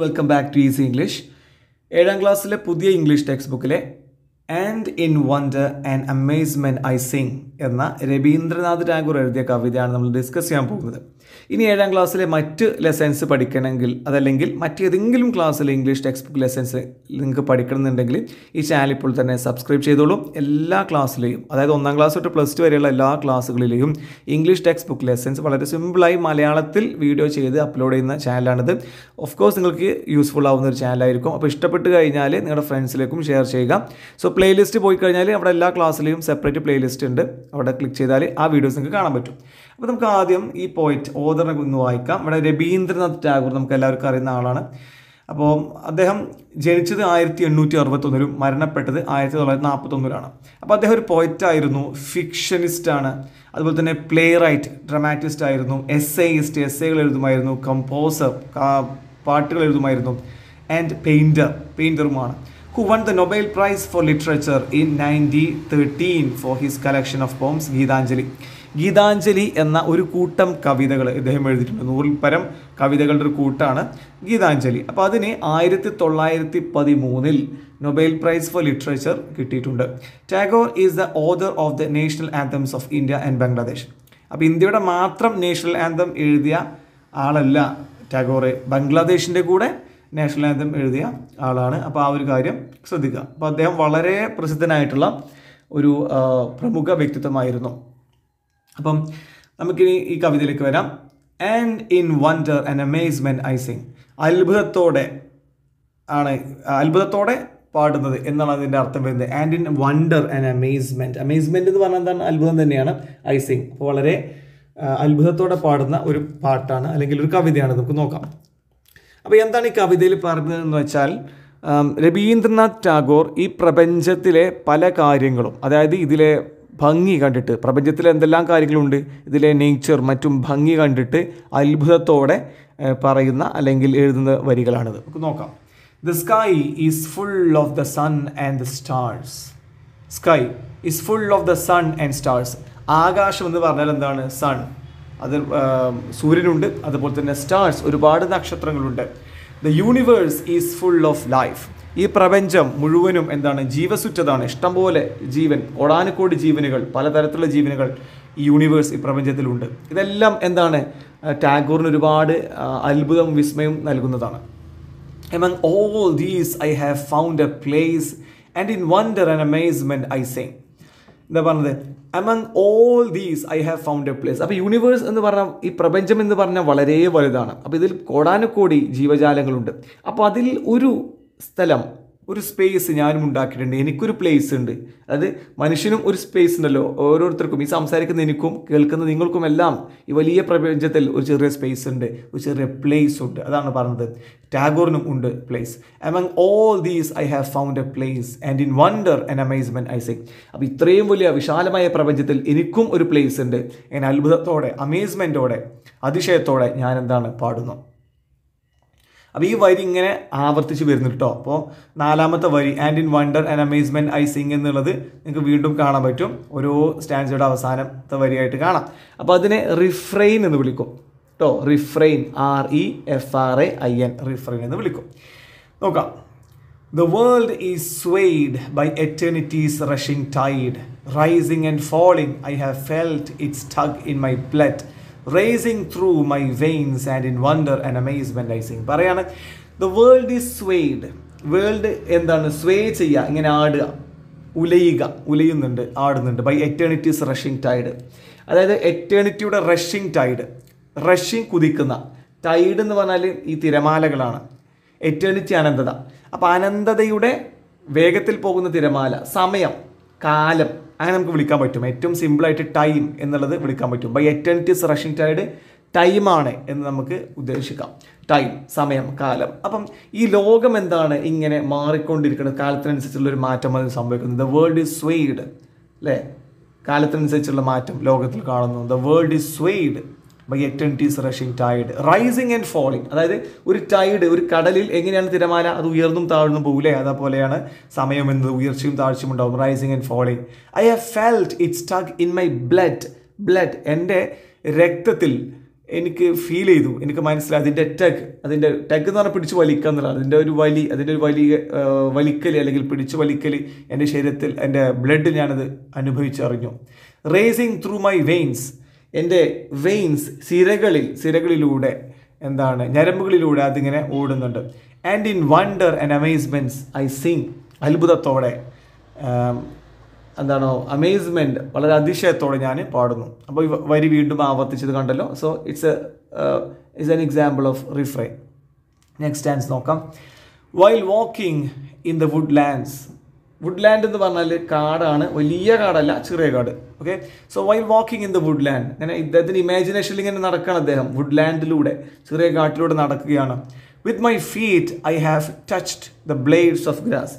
Welcome back to easy English ഏഴാം ക്ലാസ്സിലെ പുതിയ English textbook and in wonder and amazement I sing എന്ന രവീന്ദ്രനാഥ് ടാഗോർ എഴുതിയ കവിതയാണ് നമ്മൾ ഡിസ്കസ് ചെയ്യാൻ പോകുന്നത് ഇനി ഏഴാം ക്ലാസ്സിലെ മറ്റ് ലെസൻസ് പഠിക്കണമെങ്കിൽ അതല്ലെങ്കിൽ മറ്റേതെങ്കിലും ക്ലാസ്സിൽ ഇംഗ്ലീഷ് ടെക്സ്റ്റ് ബുക്ക് ലെസൻസ് നിങ്ങൾക്ക് പഠിക്കണമെന്നുണ്ടെങ്കിൽ ഈ ചാനൽ ഇപ്പോൾ തന്നെ സബ്സ്ക്രൈബ് ചെയ്തോളൂ എല്ലാ ക്ലാസ്സിലെയും അതായത് ഒന്നാം ക്ലാസ് തൊട്ട് പ്ലസ് ടു വരെയുള്ള എല്ലാ ക്ലാസ്സുകളിലെയും ഇംഗ്ലീഷ് ടെക്സ്റ്റ് ബുക്ക് ലെസൻസ് വളരെ സിമ്പിളായി മലയാളത്തിൽ വീഡിയോ ചെയ്ത് അപ്ലോഡ് ചെയ്യുന്ന ചാനലാണിത് ഓഫ് കോഴ്സ് നിങ്ങൾക്ക് യൂസ്ഫുൾ ആവുന്ന ഒരു ചാനലായിരിക്കും അപ്പോൾ ഇഷ്ടപ്പെട്ട് കഴിഞ്ഞാൽ നിങ്ങളുടെ ഫ്രണ്ട്സിലേക്കും ഷെയർ ചെയ്യുക സോ പ്ലേലിസ്റ്റ് പോയി കഴിഞ്ഞാൽ അവിടെ എല്ലാ ക്ലാസ്സിലെയും സെപ്പറേറ്റ് പ്ലേലിസ്റ്റ് ഉണ്ട് അവിടെ ക്ലിക്ക് ചെയ്താൽ ആ വീഡിയോസ് നിങ്ങൾക്ക് കാണാൻ പറ്റും അപ്പോൾ നമുക്ക് ആദ്യം ഈ പോയിന്റ് സഹോദരനെ കുറിച്ച് വായിക്കാം ഇവിടെ രവീന്ദ്രനാഥ് ടാഗോർ നമുക്ക് എല്ലാവർക്കും അറിയുന്ന ആളാണ് അപ്പോൾ അദ്ദേഹം ജനിച്ചത് ആയിരത്തി എണ്ണൂറ്റി അറുപത്തൊന്നിലും മരണപ്പെട്ടത് ആയിരത്തി തൊള്ളായിരത്തി നാൽപ്പത്തൊന്നിലാണ് അപ്പോൾ അദ്ദേഹം ഒരു പോയറ്റായിരുന്നു ഫിക്ഷനിസ്റ്റാണ് അതുപോലെ തന്നെ പ്ലേ റൈറ്റ് ഡ്രമാറ്റിസ്റ്റ് ആയിരുന്നു എസ് എസ്സേകൾ എഴുതുമായിരുന്നു കമ്പോസർ പാട്ടുകൾ എഴുതുമായിരുന്നു ആൻഡ് പെയിൻറ്റർ പെയിൻറ്ററുമാണ് who won the Nobel prize for literature in nineteen thirteen for his collection of poems Gitanjali Gitanjali എന്ന ഒരു കൂട്ടം കവിതകൾ ഇദ്ദേഹം എഴുതിയിട്ടുണ്ട് നൂറിൽ പരം കവിതകളുടെ ഒരു കൂട്ടാണ് ഗീതാഞ്ജലി അപ്പോൾ അതിന് ആയിരത്തി തൊള്ളായിരത്തി പതിമൂന്നിൽ നൊബേൽ പ്രൈസ് ഫോർ ലിറ്ററേച്ചർ കിട്ടിയിട്ടുണ്ട് Tagore is the author of the national anthems of India and Bangladesh അപ്പോൾ ഇന്ത്യയുടെ മാത്രം നേഷണൽ ആന്തം എഴുതിയ ആളല്ല ടാഗോറെ ബംഗ്ലാദേശിൻ്റെ കൂടെ നാഷണൽ ആന്തം എഴുതിയ ആളാണ് അപ്പോൾ ആ ഒരു കാര്യം ശ്രദ്ധിക്കുക അപ്പോൾ അദ്ദേഹം വളരെ പ്രസിദ്ധനായിട്ടുള്ള ഒരു പ്രമുഖ വ്യക്തിത്വമായിരുന്നു അപ്പം നമുക്കിനി ഈ കവിതയിലേക്ക് വരാം and in wonder and amazement I sing അത്ഭുതത്തോടെ ആണ് അത്ഭുതത്തോടെ പാടുന്നത് എന്നാണ് അതിൻ്റെ അർത്ഥം വരുന്നത് and in wonder and amazement amazement എന്ന് പറഞ്ഞാൽ എന്താണ് അത്ഭുതം തന്നെയാണ് ഐ സിങ് അപ്പോൾ വളരെ അത്ഭുതത്തോടെ പാടുന്ന ഒരു പാട്ടാണ് അല്ലെങ്കിൽ ഒരു കവിതയാണ് നമുക്ക് നോക്കാം അപ്പോൾ എന്താണ് ഈ കവിതയിൽ പറഞ്ഞതെന്ന് വെച്ചാൽ രവീന്ദ്രനാഥ് ടാഗോർ ഈ പ്രപഞ്ചത്തിലെ പല കാര്യങ്ങളും അതായത് ഇതിലെ ഭംഗി കണ്ടിട്ട് പ്രപഞ്ചത്തിൽ എന്തെല്ലാം കാര്യങ്ങളുണ്ട് ഇതിലെ നേച്ചർ മറ്റും ഭംഗി കണ്ടിട്ട് അത്ഭുതത്തോടെ പറയുന്ന അല്ലെങ്കിൽ എഴുതുന്ന വരികളാണിത് നമുക്ക് നോക്കാം the sky is full of the sun and the stars sky is full of the sun and stars ആകാശം എന്ന് പറഞ്ഞാൽ എന്താണ് സൺ അത് സൂര്യനുണ്ട് അതുപോലെ തന്നെ സ്റ്റാർസ് ഒരുപാട് നക്ഷത്രങ്ങളുണ്ട് the universe is full of life ഈ പ്രപഞ്ചം മുഴുവനും എന്താണ് ജീവസുറ്റതാണ് ഇഷ്ടംപോലെ ജീവൻ കോടാനുകോടി ജീവനുകൾ പലതരത്തിലുള്ള ജീവനുകൾ ഈ യൂണിവേഴ്സ് ഈ പ്രപഞ്ചത്തിലുണ്ട് ഇതെല്ലാം എന്താണ് ടാഗോറിന് ഒരുപാട് അത്ഭുതം വിസ്മയം നൽകുന്നതാണ് among all these I have found a place and in wonder and amazement I same എന്താ പറഞ്ഞത് among all these I have found a place അപ്പോൾ യൂണിവേഴ്സ് എന്ന് പറഞ്ഞാൽ ഈ പ്രപഞ്ചം എന്ന് പറഞ്ഞാൽ വളരെ വലുതാണ് അപ്പോൾ ഇതിൽ കോടാനുകോടി ജീവജാലങ്ങളുണ്ട് അപ്പോൾ അതിൽ ഒരു സ്ഥലം ഒരു സ്പേസ് ഞാനും ഉണ്ടാക്കിയിട്ടുണ്ട് എനിക്കൊരു പ്ലേസ് ഉണ്ട് അതായത് മനുഷ്യനും ഒരു സ്പേസ് ഉണ്ടല്ലോ ഓരോരുത്തർക്കും ഈ സംസാരിക്കുന്ന എനിക്കും കേൾക്കുന്ന നിങ്ങൾക്കും എല്ലാം ഈ വലിയ പ്രപഞ്ചത്തിൽ ഒരു ചെറിയ സ്പേസ് ഉണ്ട് ഒരു ചെറിയ പ്ലേസ് ഉണ്ട് അതാണ് പറഞ്ഞത് ടാഗോറിനും ഉണ്ട് place among all these I have found a place and in wonder and amazement I say അപ്പോൾ ഇത്രയും വലിയ വിശാലമായ പ്രപഞ്ചത്തിൽ എനിക്കും ഒരു പ്ലേസ് ഉണ്ട് ഞാൻ അത്ഭുതത്തോടെ അമേസ്മെൻറ്റോടെ അതിശയത്തോടെ ഞാൻ എന്താണ് പാടുന്നു അപ്പോൾ ഈ വരി ഇങ്ങനെ ആവർത്തിച്ച് വരുന്നു കേട്ടോ അപ്പോൾ നാലാമത്തെ വരി and in wonder and amazement I sing എന്നുള്ളത് നിങ്ങൾക്ക് വീണ്ടും കാണാൻ പറ്റും ഓരോ സ്റ്റാൻസയുടെ അവസാനത്തെ വരിയായിട്ട് കാണാം അപ്പോൾ അതിനെ റിഫ്രെയിൻ എന്ന് വിളിക്കും കേട്ടോ refrain R E F R A I N refrain എന്ന് വിളിക്കും നോക്കാം the world is swayed by eternity's rushing tide rising and falling I have felt its tug in my blood. Racing through my veins and in wonder and amazement I sing പറയാണ് the world is swayed world എന്താണ് sway ചെയ്യുക ഇങ്ങനെ ആടുക ഉലയുക ഉലയുന്നുണ്ട് ആടുന്നുണ്ട് by eternity's rushing tide അതായത് എറ്റേണിറ്റിയുടെ റഷിങ് ടൈഡ് റഷിങ് കുതിക്കുന്ന ടൈഡ് എന്ന് പറഞ്ഞാൽ ഈ തിരമാലകളാണ് എറ്റേണിറ്റി അനന്തത അപ്പോൾ അനന്തതയുടെ വേഗത്തിൽ പോകുന്ന തിരമാല സമയം കാലം അങ്ങനെ നമുക്ക് വിളിക്കാൻ പറ്റും ഏറ്റവും സിമ്പിളായിട്ട് ടൈം എന്നുള്ളത് വിളിക്കാൻ പറ്റും ബൈ എറ്റേണിറ്റി റഷ്യൻ ടൈഡ് ടൈമാണ് എന്ന് നമുക്ക് ഉദ്ദേശിക്കാം ടൈം സമയം കാലം അപ്പം ഈ ലോകം എന്താണ് ഇങ്ങനെ മാറിക്കൊണ്ടിരിക്കുന്നത് കാലത്തിനനുസരിച്ചുള്ള ഒരു മാറ്റം അതിന് സംഭവിക്കുന്നത് ദ വേൾഡ് ഈസ് സ്വെയ്ഡ് അല്ലേ കാലത്തിനനുസരിച്ചുള്ള മാറ്റം ലോകത്തിൽ കാണുന്നു the world is swayed by eternity's rushing tide rising and falling അതായത് ഒരു ടൈഡ് ഒരു കടലിൽ എങ്ങനെയാണ് തിരമാല അത് ഉയർന്നും താഴ്ന്നും പോകില്ലേ അതേപോലെയാണ് സമയം എന്നത് ഉയർച്ചയും താഴ്ചയും ഉണ്ടാവും rising and falling I have felt it tug in my blood blood എൻ്റെ രക്തത്തിൽ എനിക്ക് ഫീൽ ചെയ്തു എനിക്ക് മനസ്സിലായി അതിൻ്റെ ടെഗ് അതിൻ്റെ ടെഗ് എന്ന് പറഞ്ഞാൽ പിടിച്ച് വലിക്കുക എന്നുള്ളത് അതിൻ്റെ ഒരു വലി അതിൻ്റെ ഒരു വലിയ വലിക്കൽ അല്ലെങ്കിൽ പിടിച്ച് വലിക്കൽ എൻ്റെ ശരീരത്തിൽ എൻ്റെ ബ്ലഡ് ഞാനത് അനുഭവിച്ചറിഞ്ഞു റേസിങ് ത്രൂ മൈ വെയിൻസ് എൻ്റെ വെയിൻസ് സിരകളിൽ സിരകളിലൂടെ എന്താണ് ഞരമ്പുകളിലൂടെ അതിങ്ങനെ ഓടുന്നുണ്ട് and in wonder and amazements I sing അത്ഭുതത്തോടെ എന്താണോ അമേസ്മെൻറ്റ് വളരെ അതിശയത്തോടെ ഞാൻ പാടുന്നു അപ്പോൾ വരി വീണ്ടും ആവർത്തിച്ചത് കണ്ടല്ലോ so it's a an an example of refrain next dance നോക്കാം while walking in the woodlands woodland എന്ന് പറഞ്ഞാൽ കാടാണ് വലിയ കാടല്ല ചെറിയ കാട് okay so while walking in the woodland ഇങ്ങനെ ഇദ്ദേഹത്തിന് ഇമാജിനേഷനിൽ ഇങ്ങനെ നടക്കുകയാണ് അദ്ദേഹം വുഡ്ലാൻഡിലൂടെ ചെറിയ കാട്ടിലൂടെ നടക്കുകയാണ് with my feet I have touched the blades of grass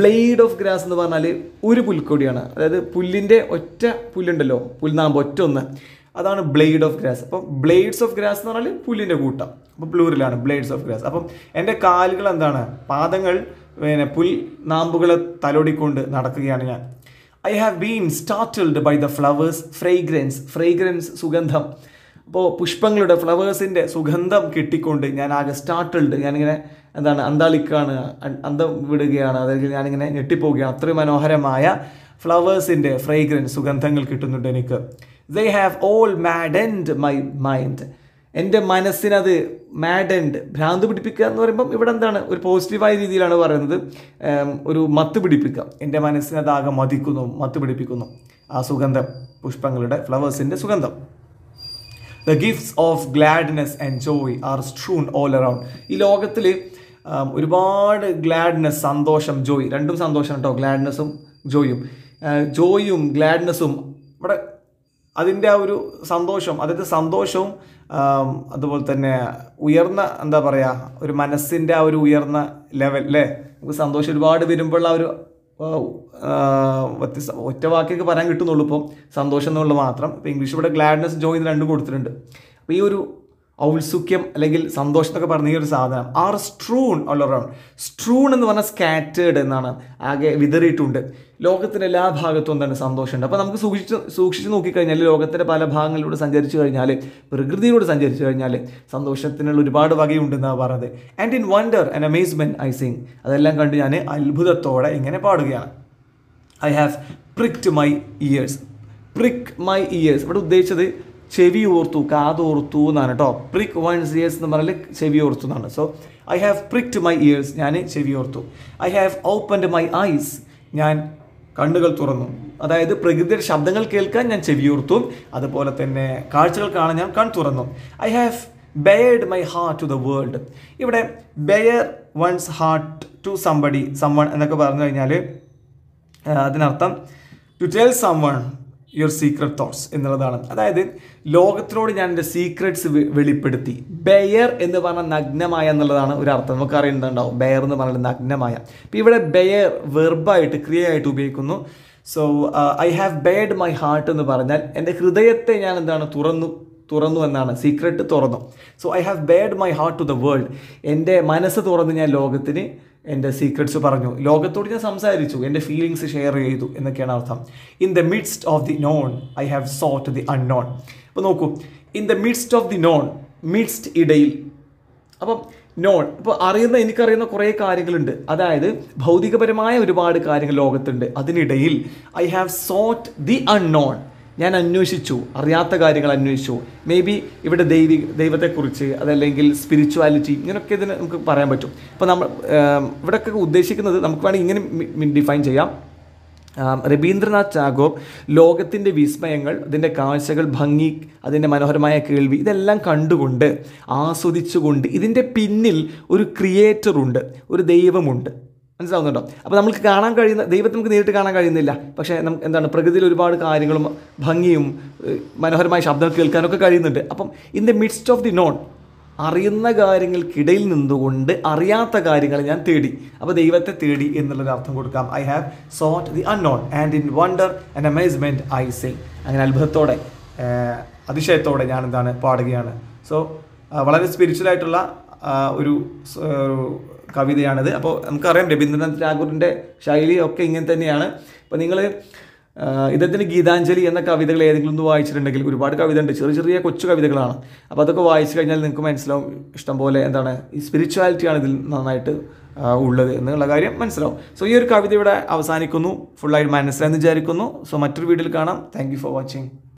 blade of grass എന്ന് പറഞ്ഞാൽ ഒരു പുൽക്കൊടിയാണ് അതായത് പുല്ലിൻ്റെ ഒറ്റ പുല്ലുണ്ടല്ലോ പുൽനാമ്പ് ഒറ്റ ഒന്ന് അതാണ് ബ്ലേഡ് ഓഫ് ഗ്രാസ് അപ്പം ബ്ലേഡ്സ് ഓഫ് ഗ്രാസ് എന്ന് പറഞ്ഞാൽ പുല്ലിൻ്റെ കൂട്ടം അപ്പോൾ പ്ലൂറിലാണ് ബ്ലേഡ്സ് ഓഫ് ഗ്രാസ് അപ്പം എൻ്റെ കാലുകൾ എന്താണ് പാദങ്ങൾ പിന്നെ പുൽ നാമ്പുകളെ തലോടിക്കൊണ്ട് നടക്കുകയാണ് ഞാൻ I have been startled by the flowers fragrance fragrance സുഗന്ധം അപ്പോൾ പുഷ്പങ്ങളുടെ ഫ്ലവേഴ്സിൻ്റെ സുഗന്ധം കിട്ടിക്കൊണ്ട് ഞാൻ ആകെ സ്റ്റാർട്ടിൽഡ് ഞാനിങ്ങനെ എന്താണ് അന്താളിക്കാണ് അന്തം വിടുകയാണ് അതായത് ഞാനിങ്ങനെ ഞെട്ടിപ്പോവുകയാണ് അത്രയും മനോഹരമായ ഫ്ലവേഴ്സിൻ്റെ ഫ്രേഗ്രൻസ് സുഗന്ധങ്ങൾ കിട്ടുന്നുണ്ട് എനിക്ക് they have all maddened my mind എൻ്റെ മനസ്സിനത് മാഡൻഡ് ഭ്രാന്ത് പിടിപ്പിക്കുക എന്ന് പറയുമ്പം ഇവിടെ എന്താണ് ഒരു പോസിറ്റീവായ രീതിയിലാണ് പറയുന്നത് ഒരു മത്ത് പിടിപ്പിക്കുക എൻ്റെ മനസ്സിനതാകെ മതിക്കുന്നു മത്ത് പിടിപ്പിക്കുന്നു ആ സുഗന്ധം പുഷ്പങ്ങളുടെ ഫ്ലവേഴ്സിൻ്റെ സുഗന്ധം the gifts of gladness and joy are strewn all around ഈ ലോകത്തിൽ ഒരുപാട് ഗ്ലാഡ്നെസ് സന്തോഷം ജോയ് രണ്ടും സന്തോഷം കേട്ടോ ഗ്ലാഡ്നെസ്സും ജോയും ജോയും ഗ്ലാഡ്നെസ്സും ഇവിടെ അതിൻ്റെ ആ ഒരു സന്തോഷം അതായത് സന്തോഷവും അതുപോലെ തന്നെ ഉയർന്ന എന്താ പറയുക ഒരു മനസ്സിൻ്റെ ആ ഒരു ഉയർന്ന ലെവൽ അല്ലേ നമുക്ക് സന്തോഷം ഒരുപാട് വരുമ്പോൾ ആ ഒരു വ്യത്യസ്ത ഒറ്റ വാക്കിയൊക്കെ പറയാൻ കിട്ടുന്നുള്ളൂ ഇപ്പം സന്തോഷം എന്നുള്ളത് മാത്രം ഇപ്പോൾ ഇംഗ്ലീഷ് ഇവിടെ ഗ്ലാഡ്നസ് ജോയിൻ രണ്ടും കൊടുത്തിട്ടുണ്ട് അപ്പോൾ ഈ ഒരു ഔത്സുഖ്യം അല്ലെങ്കിൽ സന്തോഷം എന്നൊക്കെ പറഞ്ഞ ഈ ഒരു സാധനം are strewn all around strewn എന്ന് പറഞ്ഞാൽ സ്കാറ്റേഡ് എന്നാണ് ആകെ വിതറിയിട്ടുണ്ട് ലോകത്തിൻ്റെ എല്ലാ ഭാഗത്തും എന്താണ് സന്തോഷമുണ്ട് അപ്പോൾ നമുക്ക് സൂക്ഷിച്ച് സൂക്ഷിച്ച് നോക്കിക്കഴിഞ്ഞാൽ ലോകത്തിൻ്റെ പല ഭാഗങ്ങളിലൂടെ സഞ്ചരിച്ചു കഴിഞ്ഞാൽ പ്രകൃതിയിലൂടെ സഞ്ചരിച്ചു കഴിഞ്ഞാൽ സന്തോഷത്തിനുള്ള ഒരുപാട് വകയുണ്ടെന്നാണ് പറഞ്ഞത് and in wonder and amazement I sing അതെല്ലാം കണ്ട് ഞാൻ അത്ഭുതത്തോടെ ഇങ്ങനെ പാടുകയാണ് I have pricked my ears prick my ears ഇവിടെ ഉദ്ദേശിച്ചത് ചെവി ഓർത്തു കാതോർത്തു എന്നാണ് കേട്ടോ പ്രിക് വൺസ് ഇയേഴ്സ് എന്ന് പറഞ്ഞാൽ ചെവി ഓർത്തു എന്നാണ് so I have pricked my ears ഞാൻ ചെവി ഓർത്തു I have opened my eyes ഞാൻ കണ്ണുകൾ തുറന്നു അതായത് പ്രകൃതിയുടെ ശബ്ദങ്ങൾ കേൾക്കാൻ ഞാൻ ചെവിയോർത്തു അതുപോലെ തന്നെ കാഴ്ചകൾ കാണാൻ ഞാൻ കൺ തുറന്നു I have bared my heart to the world ഇവിടെ bare one's heart to somebody someone എന്നൊക്കെ പറഞ്ഞു കഴിഞ്ഞാൽ അതിനർത്ഥം to tell someone your secret thoughts എന്നുള്ളതാണ് അതായത് ലോകത്തിനോട് ഞാൻ എൻ്റെ സീക്രട്സ് വെളിപ്പെടുത്തി ബെയർ എന്ന് പറഞ്ഞ നഗ്നമായ എന്നുള്ളതാണ് ഒരു അർത്ഥം നമുക്ക് അറിയേണ്ടതുണ്ടാവും ബെയർ എന്ന് പറഞ്ഞാൽ നഗ്നമായ ഇപ്പം ഇവിടെ ബെയർ വെർബായിട്ട് ക്രിയയായിട്ട് ഉപയോഗിക്കുന്നു so I have bared my heart എന്ന് പറഞ്ഞാൽ എൻ്റെ ഹൃദയത്തെ ഞാൻ എന്താണ് തുറന്നു തുറന്നു എന്നാണ് സീക്രട്ട് തുറന്നു so I have bared my heart to the world എൻ്റെ മനസ്സ് തുറന്ന് ഞാൻ ലോകത്തിന് എൻ്റെ സീക്രട്സ് പറഞ്ഞു ലോകത്തോട് ഞാൻ സംസാരിച്ചു എൻ്റെ ഫീലിങ്സ് ഷെയർ ചെയ്തു എന്നൊക്കെയാണ് അർത്ഥം in the midst of the known I have sought the unknown അപ്പോൾ നോക്കൂ in the midst of the known midst ഇടയിൽ അപ്പം നോൺ ഇപ്പോൾ അറിയുന്ന എനിക്കറിയുന്ന കുറേ കാര്യങ്ങളുണ്ട് അതായത് ഭൗതികപരമായ ഒരുപാട് കാര്യങ്ങൾ ലോകത്തുണ്ട് അതിനിടയിൽ I have sought the unknown ഞാൻ അന്വേഷിച്ചു അറിയാത്ത കാര്യങ്ങൾ അന്വേഷിച്ചു മേ ബി ഇവിടെ ദൈവി ദൈവത്തെക്കുറിച്ച് അതല്ലെങ്കിൽ സ്പിരിച്വാലിറ്റി ഇങ്ങനെയൊക്കെ ഇതിന് നമുക്ക് പറയാൻ പറ്റും ഇപ്പോൾ നമ്മൾ ഇവിടെയൊക്കെ ഉദ്ദേശിക്കുന്നത് നമുക്ക് വേണമെങ്കിൽ ഇങ്ങനെ ഡിഫൈൻ ചെയ്യാം രവീന്ദ്രനാഥ് ടാഗോർ ലോകത്തിൻ്റെ വിസ്മയങ്ങൾ അതിൻ്റെ കാഴ്ചകൾ ഭംഗി അതിൻ്റെ മനോഹരമായ കേൾവി ഇതെല്ലാം കണ്ടുകൊണ്ട് ആസ്വദിച്ചുകൊണ്ട് ഇതിൻ്റെ പിന്നിൽ ഒരു ക്രിയേറ്ററുണ്ട് ഒരു ദൈവമുണ്ട് മനസ്സിലാവുന്നുണ്ടോ അപ്പോൾ നമുക്ക് കാണാൻ കഴിയുന്ന ദൈവത്തെ നമുക്ക് നേരിട്ട് കാണാൻ കഴിയുന്നില്ല പക്ഷേ നമുക്ക് എന്താണ് പ്രകൃതിയിൽ ഒരുപാട് കാര്യങ്ങളും ഭംഗിയും മനോഹരമായ ശബ്ദം കേൾക്കാനൊക്കെ കഴിയുന്നുണ്ട് അപ്പം in the midst of the known അറിയുന്ന കാര്യങ്ങൾക്കിടയിൽ നിന്നുകൊണ്ട് അറിയാത്ത കാര്യങ്ങൾ ഞാൻ തേടി അപ്പോൾ ദൈവത്തെ തേടി എന്നുള്ളൊരു അർത്ഥം കൊടുക്കാം I have sought the unknown and in wonder and amazement I sing അങ്ങനെ അത്ഭുതത്തോടെ അതിശയത്തോടെ ഞാൻ എന്താണ് പാടുകയാണ് സോ വളരെ സ്പിരിച്വലായിട്ടുള്ള ഒരു കവിതയാണിത് അപ്പോൾ നമുക്കറിയാം രവീന്ദ്രനാഥ് ടാഗൂറിൻ്റെ ശൈലി ഒക്കെ ഇങ്ങനെ തന്നെയാണ് അപ്പോൾ നിങ്ങൾ ഇദ്ദേഹത്തിൻ്റെ ഗീതാഞ്ജലി എന്ന കവിതകൾ ഏതെങ്കിലും ഒന്ന് വായിച്ചിട്ടുണ്ടെങ്കിൽ ഒരുപാട് കവിത ഉണ്ട് ചെറിയ ചെറിയ കൊച്ചു കവിതകളാണ് അപ്പോൾ അതൊക്കെ വായിച്ചു കഴിഞ്ഞാൽ നിങ്ങൾക്ക് മനസ്സിലാവും പോലെ എന്താണ് ഈ സ്പിരിച്വാലിറ്റിയാണ് ഇതിൽ നന്നായിട്ട് ഉള്ളത് എന്നുള്ള കാര്യം മനസ്സിലാവും സോ ഈ ഒരു കവിത ഇവിടെ അവസാനിക്കുന്നു ഫുള്ളായിട്ട് മനസ്സിലായെന്ന് വിചാരിക്കുന്നു സോ മറ്റൊരു വീഡിയോയിൽ കാണാം താങ്ക് ഫോർ വാച്ചിങ്